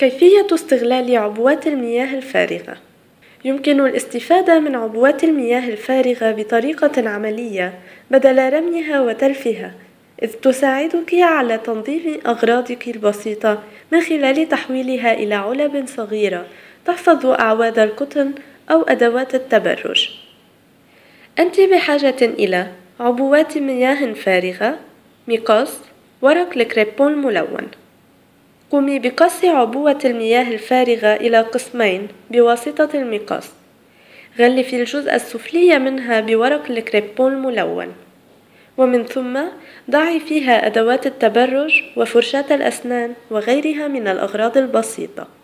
كيفية استغلال عبوات المياه الفارغة يمكن الاستفادة من عبوات المياه الفارغة بطريقة عملية بدل رميها وتلفها، إذ تساعدك على تنظيم أغراضك البسيطة من خلال تحويلها إلى علب صغيرة تحفظ أعواد القطن أو أدوات التبرج. أنت بحاجة إلى عبوات مياه فارغة، مقص، ورق الكريبون ملون. قومي بقص عبوة المياه الفارغة إلى قسمين بواسطة المقص غلفي الجزء السفلي منها بورق الكريبون الملون ومن ثم ضعي فيها أدوات التبرج وفرشاة الأسنان وغيرها من الأغراض البسيطة